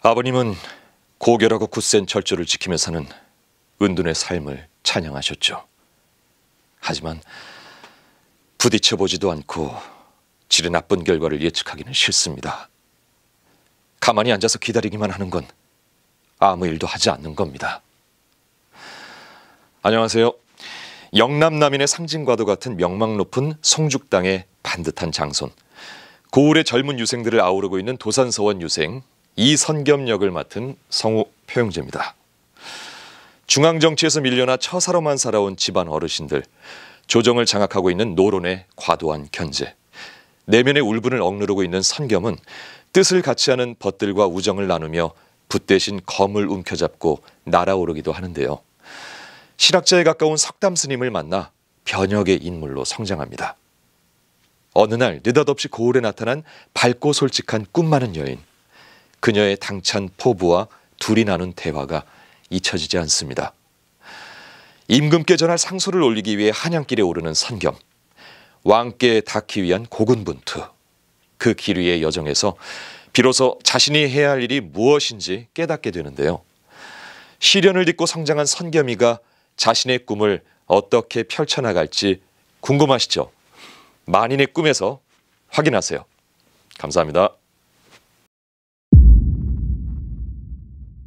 아버님은 고결하고 굳센 철조를 지키며 사는 은둔의 삶을 찬양하셨죠. 하지만 부딪혀보지도 않고 지른 나쁜 결과를 예측하기는 싫습니다. 가만히 앉아서 기다리기만 하는 건 아무 일도 하지 않는 겁니다. 안녕하세요. 영남남인의 상징과도 같은 명망 높은 송죽당의 반듯한 장손. 고을의 젊은 유생들을 아우르고 있는 도산서원 유생 이선겸 역을 맡은 성우 표영재입니다. 중앙정치에서 밀려나 처사로만 살아온 집안 어르신들, 조정을 장악하고 있는 노론의 과도한 견제, 내면의 울분을 억누르고 있는 선겸은 뜻을 같이 하는 벗들과 우정을 나누며 붓 대신 검을 움켜잡고 날아오르기도 하는데요. 실학자에 가까운 석담 스님을 만나 변혁의 인물로 성장합니다. 어느 날 느닷없이 고을에 나타난 밝고 솔직한 꿈 많은 여인. 그녀의 당찬 포부와 둘이 나눈 대화가 잊혀지지 않습니다. 임금께 전할 상소를 올리기 위해 한양길에 오르는 선겸, 왕께 닿기 위한 고군분투, 그 길 위의 여정에서 비로소 자신이 해야 할 일이 무엇인지 깨닫게 되는데요. 시련을 딛고 성장한 선겸이가 자신의 꿈을 어떻게 펼쳐나갈지 궁금하시죠? 만인의 꿈에서 확인하세요. 감사합니다.